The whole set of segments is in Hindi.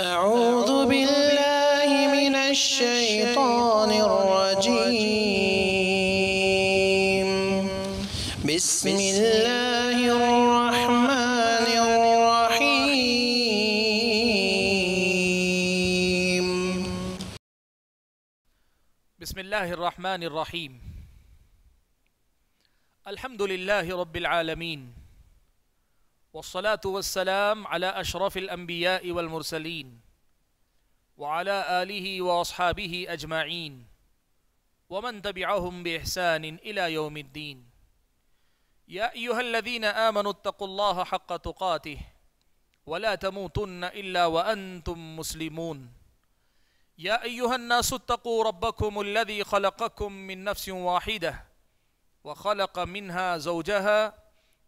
أعوذ بالله من الشيطان الرجيم بسم الله الرحمن الرحيم بسم الله الرحمن الرحيم الحمد لله رب العالمين والصلاة والسلام على أشرف الأنبياء والمرسلين وعلى آله وأصحابه أجمعين ومن تبعهم بإحسان إلى يوم الدين يا أيها الذين آمنوا اتقوا الله حق تقاته ولا تموتن إلا وأنتم مسلمون يا أيها الناس اتقوا ربكم الذي خلقكم من نفس واحدة وخلق منها زوجها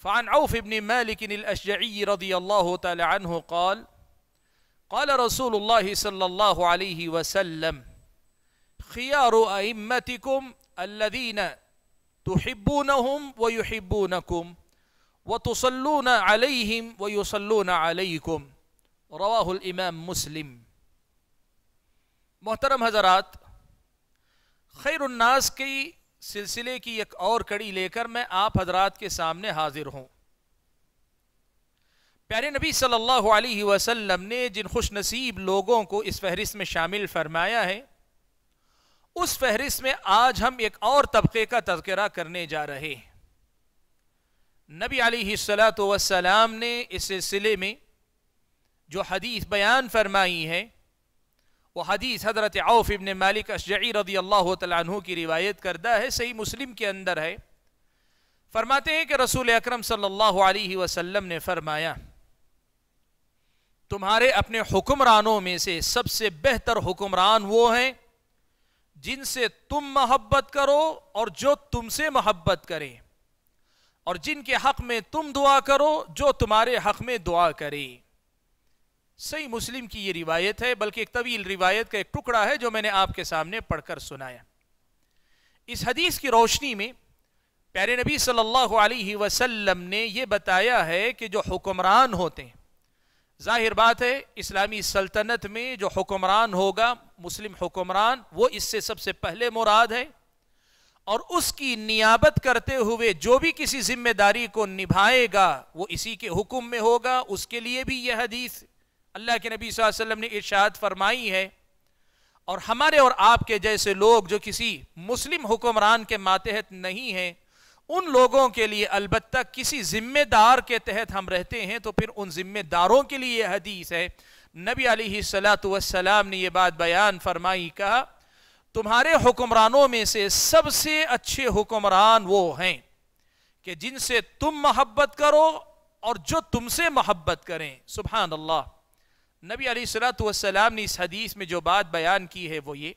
فعن عوف بن مالك الأشجعي رضي الله تعالى عنه قال قال رسول الله صلى الله عليه وسلم خيار أئمتكم الذين تحبونهم ويحبونكم وتصلون عليهم ويصلون عليكم رواه الإمام مسلم محترم حضرات خير الناس کی सिलसिले की एक और कड़ी लेकर मैं आप हजरात के सामने हाजिर हूँ प्यारे नबी सल्लल्लाहु अलैहि वसल्लम ने जिन खुश नसीब लोगों को इस फहरिस्त में शामिल फरमाया है उस फहरिस्त में आज हम एक और तबके का तस्करा करने जा रहे हैं नबी आलत वसलाम ने इस सिलसिले में जो हदीस बयान फरमाई है वो हदीस हज़रत आउफ इबन मालिक अशजई रदी अल्लाह तु की रिवायत करदा है सही मुस्लिम के अंदर है फरमाते हैं कि रसूल अकरम सल्लल्लाहु अलैहि वसल्लम ने फरमाया तुम्हारे अपने हुक्मरानों में से सबसे बेहतर हुक्मरान वो हैं जिनसे तुम मोहब्बत करो और जो तुमसे मोहब्बत करें और जिनके हक में तुम दुआ करो जो तुम्हारे हक में दुआ करें सही मुस्लिम की ये रिवायत है बल्कि एक तवील रिवायत का एक टुकड़ा है जो मैंने आपके सामने पढ़कर सुनाया इस हदीस की रोशनी में प्यारे नबी सल्लल्लाहु अलैहि वसल्लम ने यह बताया है कि जो हुक्मरान होते हैं जाहिर बात है इस्लामी सल्तनत में जो हुक्मरान होगा मुस्लिम हुक्मरान वो इससे सबसे पहले मुराद है और उसकी नियाबत करते हुए जो भी किसी जिम्मेदारी को निभाएगा वो इसी के हुक्म में होगा उसके लिए भी यह हदीस अल्लाह के नबी वसल्लम ने इर्शाद फरमाई है और हमारे और आपके जैसे लोग जो किसी मुस्लिम हुक्मरान के मातहत नहीं हैं उन लोगों के लिए अलबत् किसी जिम्मेदार के तहत हम रहते हैं तो फिर उन जिम्मेदारों के लिए यह हदीस है नबी सलाम ने यह बात बयान फरमाई कहा तुम्हारे हुक्मरानों में से सबसे अच्छे हुक्मरान वो हैं कि जिनसे तुम मोहब्बत करो और जो तुमसे मोहब्बत करें सुबहानल्ला अल्लाह नबी अलीसलाम ने इस हदीस में जो बात बयान की है वो ये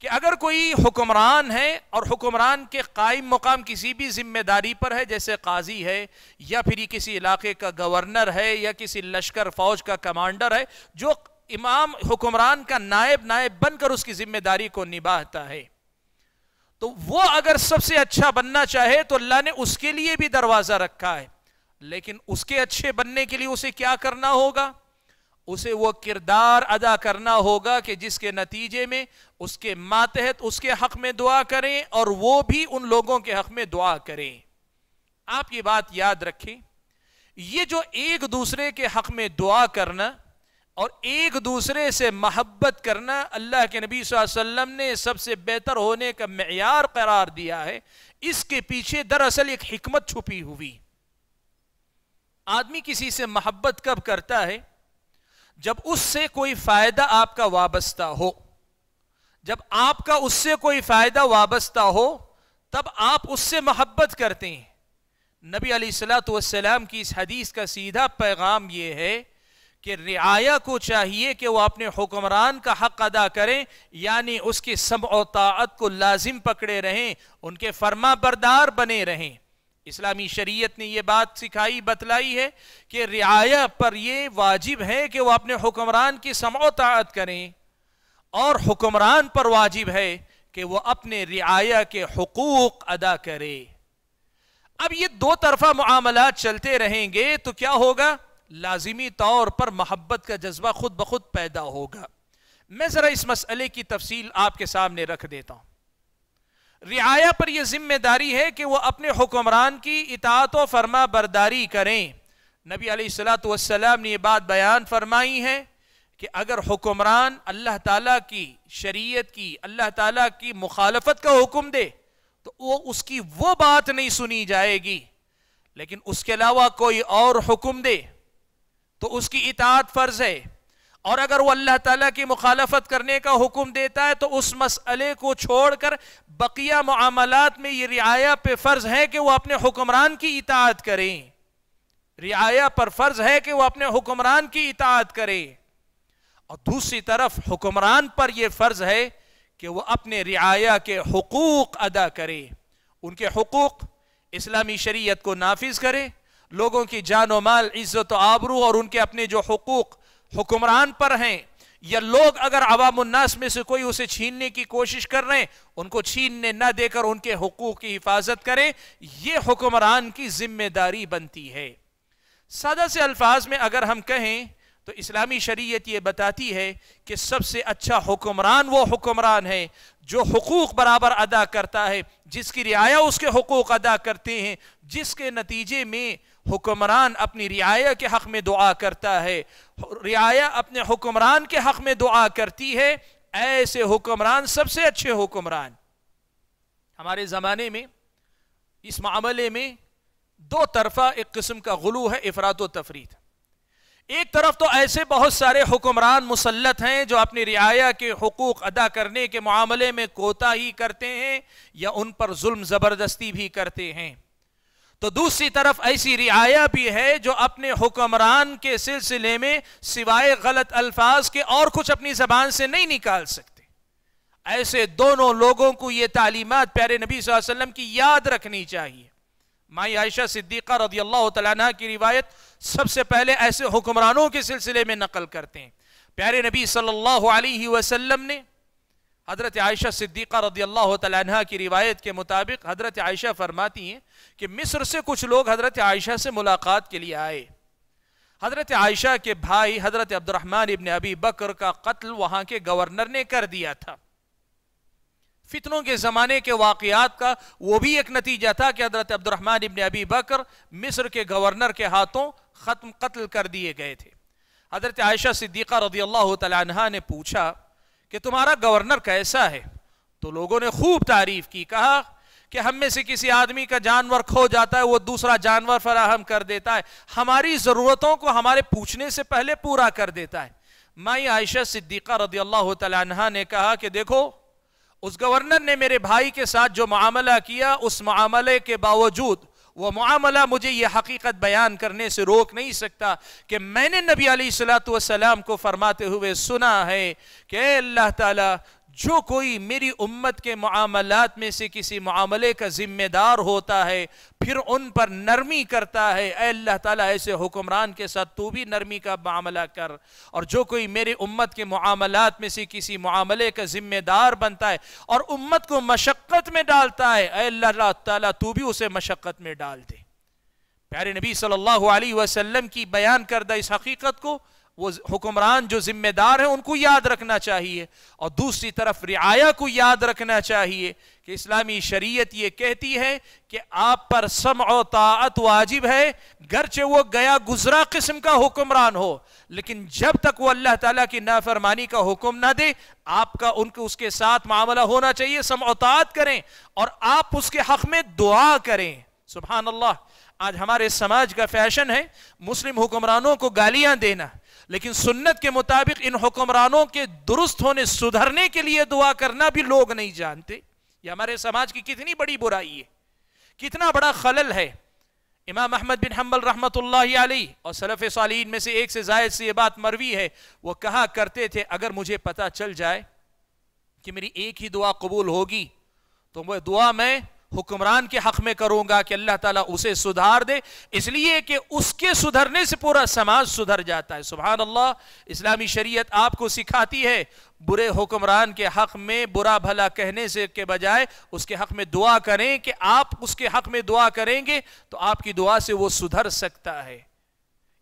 कि अगर कोई हुक्मरान है और हुक्मरान के कायम मुकाम किसी भी जिम्मेदारी पर है जैसे काजी है या फिर किसी इलाके का गवर्नर है या किसी लश्कर फौज का कमांडर है जो इमाम हुक्मरान का नायब नायब बनकर उसकी जिम्मेदारी को निभाता है तो वो अगर सबसे अच्छा बनना चाहे तो अल्लाह ने उसके लिए भी दरवाज़ा रखा है लेकिन उसके अच्छे बनने के लिए उसे क्या करना होगा उसे वो किरदार अदा करना होगा कि जिसके नतीजे में उसके मातहत उसके हक में दुआ करें और वो भी उन लोगों के हक में दुआ करें आप ये बात याद रखें ये जो एक दूसरे के हक में दुआ करना और एक दूसरे से महब्बत करना अल्लाह के नबी वसल्लम ने सबसे बेहतर होने का मैार करार दिया है इसके पीछे दरअसल एक हमत छुपी हुई आदमी किसी से महब्बत कब करता है जब उससे कोई फायदा आपका वाबस्ता हो जब आपका उससे कोई फायदा वाबस्ता हो तब आप उससे मोहब्बत करते हैं नबी सलाम की इस हदीस का सीधा पैगाम यह है कि रियाया को चाहिए कि वह अपने हुक्मरान का हक अदा करें यानी उसके सम और को लाजिम पकड़े रहें उनके फर्मा बरदार बने रहें इस्लामी शरीयत ने यह बात सिखाई बतलाई है कि रियाया पर यह वाजिब है कि वह अपने हुक्मरान की समोतात करें और हुक्मरान पर वाजिब है कि वह अपने रियाया के हकूक अदा करे अब ये दो तरफा मामला चलते रहेंगे तो क्या होगा लाजिमी तौर पर मोहब्बत का जज्बा खुद ब खुद पैदा होगा मैं ज़रा इस मसले की तफसील आपके सामने रख देता हूं रियाया पर यह जिम्मेदारी है कि वह अपने हुक्मरान की इतात व फरमा बरदारी करें नबी सलाम ने यह बात बयान फरमाई है कि अगर हुक्मरान अल्लाह ताला की शरीयत की अल्लाह ताला की मुखालफत का हुक्म दे तो वो उसकी वो बात नहीं सुनी जाएगी लेकिन उसके अलावा कोई और हुक्म दे तो उसकी इतात फ़र्ज़ है और अगर वो अल्लाह ताला की मुखालफत करने का हुक्म देता है तो उस मसले को छोड़कर बकिया मामलात में ये रियाया पे फ़र्ज़ है कि वह अपने हुक्मरान की इतात करें रियाया पर फ़र्ज़ है कि वह अपने हुक्मरान की इतात करें और दूसरी तरफ हुक्मरान पर यह फ़र्ज़ है कि वह अपने रियाया के हकूक़ अदा करे उनके हकूक़ इस्लामी शरीयत को नाफिज करें लोगों की जान माल इज़्ज़त आबरू और उनके अपने जो हकूक़ हुक्मरान पर हैं या लोग अगर अवामन्नास में से कोई उसे छीनने की कोशिश कर रहे हैं उनको छीनने न देकर उनके हकूक की हिफाजत करें यह हुक्मरान की जिम्मेदारी बनती है सादा से अल्फाज में अगर हम कहें तो इस्लामी शरीयत ये बताती है कि सबसे अच्छा हुक्मरान वो हुक्मरान है जो हकूक़ बराबर अदा करता है जिसकी रियाया उसके हकूक़ अदा करते हैं जिसके नतीजे में हुक्मरान अपनी रियाया के हक़ में दुआ करता है रियाया अपने हुक्मरान के हक़ में दुआ करती है ऐसे हुक्मरान सबसे अच्छे हुक्मरान हमारे ज़माने में इस मामले में दो तरफा एक किस्म का गलू है इफरात तफरीत एक तरफ तो ऐसे बहुत सारे हुक्मरान मुसलत हैं जो अपनी रियाया के हकूक़ अदा करने के मामले में कोताही करते हैं या उन पर जुल्म ज़बरदस्ती भी करते हैं तो दूसरी तरफ ऐसी रियाया भी है जो अपने हुक्मरान के सिलसिले में सिवाय गलत अल्फाज के और कुछ अपनी जबान से नहीं निकाल सकते ऐसे दोनों लोगों को ये तालीमत प्यारे नबी वसल्लम की याद रखनी चाहिए माई आयशा सिद्दीक़ा रदी अल्लाह की रिवायत सबसे पहले ऐसे हुक्मरानों के सिलसिले में नकल करते हैं प्यारे नबी सल्लल्लाहु अलैहि वसल्लम ने हज़रत आयशा सिद्दीक़ा रदी अल्लाह तह की रिवायत के मुताबिक हज़रत आयशा फरमाती हैं कि मिस्र से कुछ लोग हज़रत आयशा से मुलाकात के लिए आए हज़रत आयशा के भाई हज़रत अब्दुलरहमान इबन अबी बकर का कत्ल वहाँ के गवर्नर ने कर दिया था फितनों के ज़माने के वाकियात का वो भी एक नतीजा था कि हज़रत अब्दुलरहमान इबन अबी बकर मिस्र के गवर्नर के हाथों ख़त्म कत्ल कर दिए गए थे हज़रत आयशा सिद्दीक़ा रदी अल्लाह तह ने पूछा कि तुम्हारा गवर्नर कैसा है तो लोगों ने खूब तारीफ की कहा कि हम में से किसी आदमी का जानवर खो जाता है वो दूसरा जानवर फराहम कर देता है हमारी ज़रूरतों को हमारे पूछने से पहले पूरा कर देता है माई आयशा सिद्दीक़ा रदी अल्लाह तह ने कहा कि देखो उस गवर्नर ने मेरे भाई के साथ जो मामला किया उस मामले के बावजूद वह मामला मुझे यह हकीकत बयान करने से रोक नहीं सकता कि मैंने नबी सलाम को फरमाते हुए सुना है कि अल्लाह ताला जो कोई मेरी उम्मत के मामलात में से किसी मामले का जिम्मेदार होता है फिर उन पर नरमी करता है अल्लाह ताला ऐसे हुक्मरान के साथ तू भी नरमी का मामला कर और जो कोई मेरी उम्मत के मामलात में से किसी मामले का जिम्मेदार बनता है और उम्मत को मशक्क़त में डालता है अल्लाह ताला तू भी उसे मशक्क़त में डाल दे प्यारे नबी सल्लल्लाहु अलैहि वसल्लम की बयान करदा इस हकीकत को वो हुक्मरान जो जिम्मेदार हैं उनको याद रखना चाहिए और दूसरी तरफ रियाया को याद रखना चाहिए कि इस्लामी शरीयत ये कहती है कि आप पर सम ताअत वाजिब है गरचे वो गया गुजरा किस्म का हुक्मरान हो लेकिन जब तक वो अल्लाह ताला की नाफरमानी का हुक्म ना दे आपका उनके उसके साथ मामला होना चाहिए सम औतात करें और आप उसके हक में दुआ करें सुबहान अल्लाह आज हमारे समाज का फैशन है मुस्लिम हुक्मरानों को गालियां देना लेकिन सुन्नत के मुताबिक इन हुक्मरानों के दुरुस्त होने सुधरने के लिए दुआ करना भी लोग नहीं जानते ये हमारे समाज की कितनी बड़ी बुराई है कितना बड़ा खलल है इमाम अहमद बिन हम्बल रहमत और सलफ़ सालीन में से एक से जायद से यह बात मरवी है वो कहा करते थे अगर मुझे पता चल जाए कि मेरी एक ही दुआ कबूल होगी तो वह दुआ मैं हुक्मरान के हक में करूंगा कि अल्लाह ताला उसे सुधार दे इसलिए कि उसके सुधरने से पूरा समाज सुधर जाता है सुबह अल्लाह इस्लामी शरीयत आपको सिखाती है बुरे हुक्मरान के हक में बुरा भला कहने से के बजाय उसके हक में दुआ करें कि आप उसके हक में दुआ करेंगे तो आपकी दुआ से वो सुधर सकता है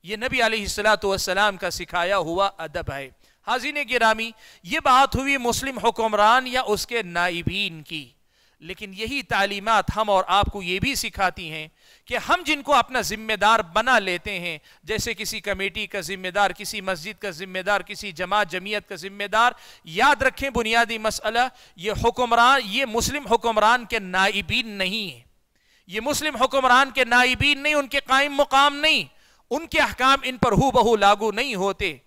ये नबी आलतम का सिखाया हुआ अदब है हाजिन गिरामी ये बात हुई मुस्लिम हुक्मरान या उसके नाइबीन की लेकिन यही तालीमत हम और आपको ये भी सिखाती हैं कि हम जिनको अपना जिम्मेदार बना लेते हैं जैसे किसी कमेटी का जिम्मेदार किसी मस्जिद का जिम्मेदार किसी जमात जमीयत का जिम्मेदार याद रखें बुनियादी मसला ये हुक्मरान ये मुस्लिम हुक्मरान के नाइबीन नहीं है ये मुस्लिम हुक्मरान के नाइबीन नहीं उनके कायम मुकाम नहीं उनके अहकाम इन पर हु बहू लागू नहीं होते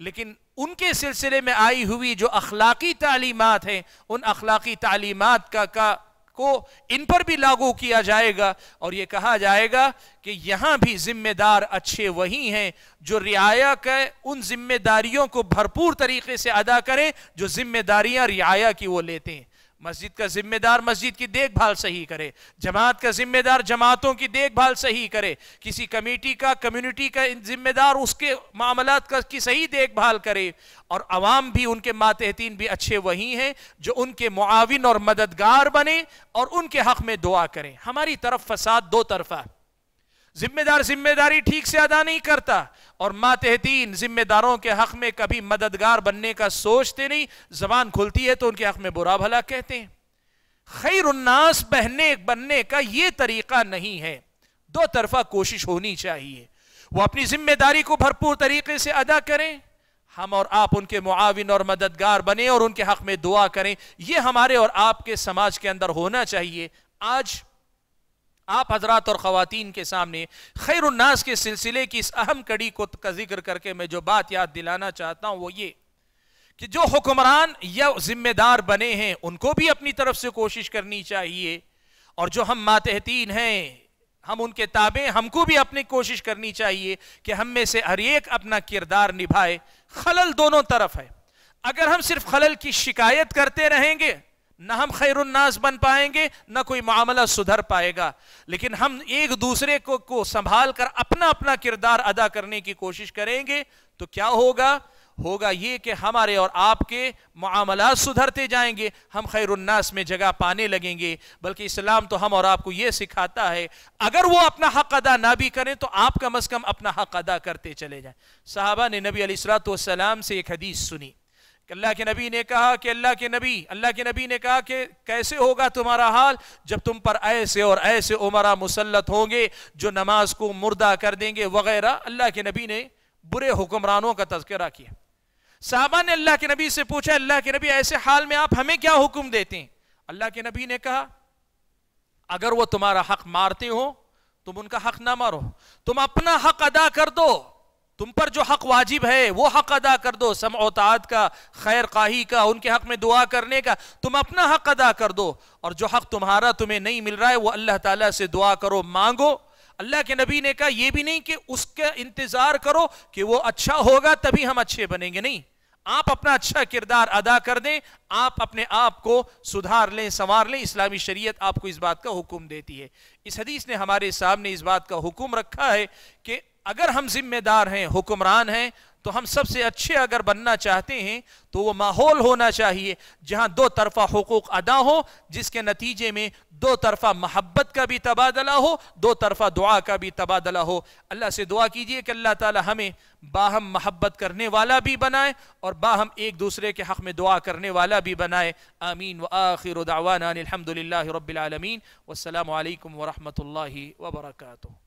लेकिन उनके सिलसिले में आई हुई जो अखलाकी तालीमत हैं उन अखलाकी तालीमत का, का को इन पर भी लागू किया जाएगा और ये कहा जाएगा कि यहाँ भी जिम्मेदार अच्छे वही हैं जो रियाया के उन जिम्मेदारियों को भरपूर तरीके से अदा करें जो जिम्मेदारियाँ रियाया की वो लेते हैं मस्जिद का जिम्मेदार मस्जिद की देखभाल सही करे जमात का जिम्मेदार जमातों की देखभाल सही करे किसी कमेटी का कम्युनिटी का जिम्मेदार उसके मामला का की सही देखभाल करे और आवाम भी उनके मातहतीन भी अच्छे वही हैं जो उनके मुआविन और मददगार बने और उनके हक में दुआ करें हमारी तरफ फसाद दो तरफा जिम्मेदार जिम्मेदारी ठीक से अदा नहीं करता और मातहतीन जिम्मेदारों के हक में कभी मददगार बनने का सोचते नहीं जबान खुलती है तो उनके हक में बुरा भला कहते हैं खैर उन्नास बहने बनने का यह तरीका नहीं है दो तरफा कोशिश होनी चाहिए वो अपनी जिम्मेदारी को भरपूर तरीके से अदा करें हम और आप उनके मुआविन और मददगार बने और उनके हक में दुआ करें यह हमारे और आपके समाज के अंदर होना चाहिए आज आप हजरात और खातन के सामने खैर उन्नास के सिलसिले की इस अहम कड़ी को का जिक्र करके मैं जो बात याद दिलाना चाहता हूं वो ये कि जो हुक्मरान या जिम्मेदार बने हैं उनको भी अपनी तरफ से कोशिश करनी चाहिए और जो हम मातहतीन हैं हम उनके ताबे हमको भी अपनी कोशिश करनी चाहिए कि हम में से हर एक अपना किरदार निभाए खलल दोनों तरफ है अगर हम सिर्फ खलल की शिकायत करते रहेंगे ना हम खैरनास बन पाएंगे ना कोई मामला सुधर पाएगा लेकिन हम एक दूसरे को, को संभाल कर अपना अपना किरदार अदा करने की कोशिश करेंगे तो क्या होगा होगा ये कि हमारे और आपके मामला सुधरते जाएंगे हम खैरनास में जगह पाने लगेंगे बल्कि इस्लाम तो हम और आपको ये सिखाता है अगर वो अपना हक अदा ना भी करें तो आप कम अज़ कम अपना हक अदा करते चले जाए साहबा ने नबी अली से एक हदीस सुनी कि अल्लाह के नबी ने कहा कि अल्लाह के नबी अल्लाह के नबी ने कहा कि कैसे होगा तुम्हारा हाल जब तुम पर ऐसे और ऐसे उमरा मुसलत होंगे जो नमाज को मुर्दा कर देंगे वगैरह अल्लाह के नबी ने बुरे हुक्मरानों का तस्करा किया साहबा ने अल्लाह के नबी से पूछा अल्लाह के नबी ऐसे हाल में आप हमें क्या हुक्म देते हैं अल्लाह के नबी ने कहा अगर वो तुम्हारा हक मारते हो तुम उनका हक ना मारो तुम अपना हक अदा कर दो तुम पर जो हक वाजिब है वो हक अदा कर दो समोतात का खैर काही का उनके हक में दुआ करने का तुम अपना हक अदा कर दो और जो हक तुम्हारा तुम्हें नहीं मिल रहा है वो अल्लाह ताला से दुआ करो मांगो अल्लाह के नबी ने कहा यह भी नहीं कि उसका इंतजार करो कि वो अच्छा होगा तभी हम अच्छे बनेंगे नहीं आप अपना अच्छा किरदार अदा कर दें आप अपने आप को सुधार लें संवार लें इस्लामी शरीयत आपको इस बात का हुक्म देती है इस हदीस ने हमारे सामने इस बात का हुक्म रखा है कि अगर हम जिम्मेदार हैं हुक्मरान हैं तो हम सबसे अच्छे अगर बनना चाहते हैं तो वो माहौल होना चाहिए जहां दो तरफा हकूक़ अदा हो जिसके नतीजे में दो तरफा महब्बत का भी तबादला हो दो तरफा दुआ का भी तबादला हो अल्लाह से दुआ कीजिए कि अल्लाह ताला हमें बाहम महब्बत करने वाला भी बनाए और बाहम एक दूसरे के हक़ में दुआ करने वाला भी बनाए आमीन व आखिर दावाना अलहमदिल्ला रबालमीन वालकम वरहमल वर्का